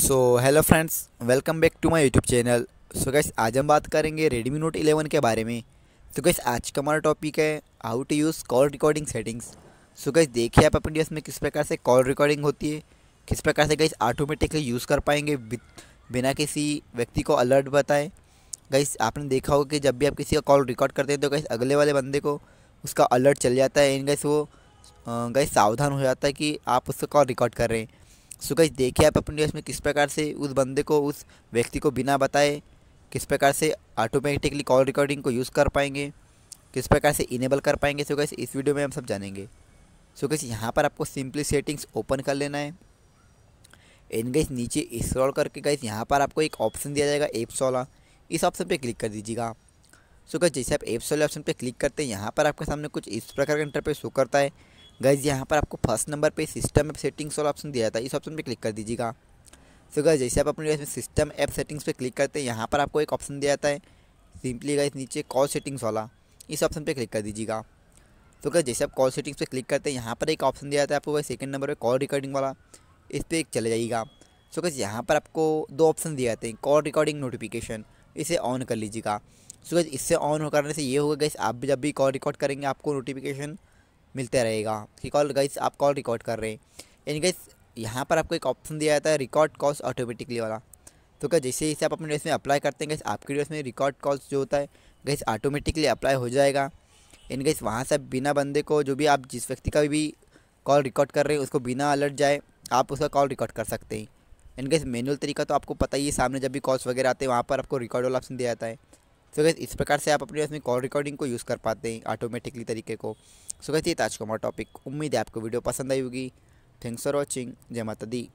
so hello friends welcome back to my YouTube channel so guys आज हम बात करेंगे रेडमी नोट 11 के बारे में तो so गैस आज का हमारा टॉपिक है how to use call recording settings so guys देखिए आप अपने में किस प्रकार से कॉल रिकॉर्डिंग होती है किस प्रकार से गैस ऑटोमेटिकली यूज़ कर पाएंगे बिना किसी व्यक्ति को अलर्ट बताए गैस आपने देखा होगा कि जब भी आप किसी का कॉल रिकॉर्ड करते हैं तो गैस अगले वाले बंदे को उसका अलर्ट चल जाता है एंड गैस वो गैस सावधान हो जाता है कि आप उसका कॉल रिकॉर्ड कर रहे हैं सो गई देखिए आप अपने इसमें किस प्रकार से उस बंदे को उस व्यक्ति को बिना बताए किस प्रकार से ऑटोमेटिकली कॉल रिकॉर्डिंग को यूज़ कर पाएंगे किस प्रकार से इनेबल कर पाएंगे सो कैसे इस वीडियो में हम सब जानेंगे सो गई यहाँ पर आपको सिंपली सेटिंग्स ओपन कर लेना है इन गई नीचे इंस्टॉल करके गई यहाँ पर आपको एक ऑप्शन दिया जाएगा एप्स वाला इस ऑप्शन पर क्लिक कर दीजिएगा सो गई जैसे आप एप्स वाले ऑप्शन पर क्लिक करते हैं यहाँ पर आपके सामने कुछ इस प्रकार का इंटरपेस शो करता है गाइज यहाँ पर आपको फर्स्ट नंबर पे सिस्टम ऐप सेटिंग्स वाला ऑप्शन दिया जाता है इस ऑप्शन पे क्लिक कर दीजिएगा सो गाइज जैसे आप अपने सिस्टम ऐप सेटिंग्स पे क्लिक करते हैं यहाँ पर आपको एक ऑप्शन दिया जाता है सिंपली गाइज नीचे कॉल सेटिंग्स वाला इस ऑप्शन पर क्लिक कर दीजिएगा सो so जैसे आप कॉल सेटिंग्स पर क्लिक करते हैं यहाँ पर एक ऑप्शन दिया जाता है आपको गाइज सेकेंड नंबर पर कॉल रिकॉर्डिंग वाला इस पर चले जाइएगा सो so यहाँ पर आपको दो ऑप्शन दिए जाते हैं कॉल रिकॉर्डिंग नोटिफिकेशन इसे ऑन कर लीजिएगा सो so इससे ऑन होकर करने से ये होगा गाइज आप भी जब भी कॉल रिकॉर्ड करेंगे आपको नोटिफिकेशन मिलते रहेगा कि कॉल गाइस आप कॉल रिकॉर्ड कर रहे हैं इन गाइस यहाँ पर आपको एक ऑप्शन दिया जाता है रिकॉर्ड कॉल्स ऑटोमेटिकली वाला तो क्या जैसे जैसे आप अपने ड्रेस में अप्लाई करते हैं गैस आपके ड्रेस में रिकॉर्ड कॉल्स जो होता है गैस ऑटोमेटिकली अप्लाई हो जाएगा इन गैस वहाँ से बिना बंदे को जो भी आप जिस व्यक्ति का भी कॉल रिकॉर्ड कर रहे हैं उसको बिना अलर्ट जाए आप उसका कॉल रिकॉर्ड कर सकते हैं इन गैस मैनुअल तरीका तो आपको पता ही है सामने जब भी कॉल्स वगैरह आते हैं वहाँ पर आपको रिकॉर्ड वाला ऑप्शन दिया जाता है तो गैस इस प्रकार से आप अपने में कॉल रिकॉर्डिंग को यूज़ कर पाते हैं ऑटोमेटिकली तरीके को सो कहती है आज का हमारा टॉपिक उम्मीद है आपको वीडियो पसंद आई होगी थैंक्स फॉर वॉचिंग जय माता दी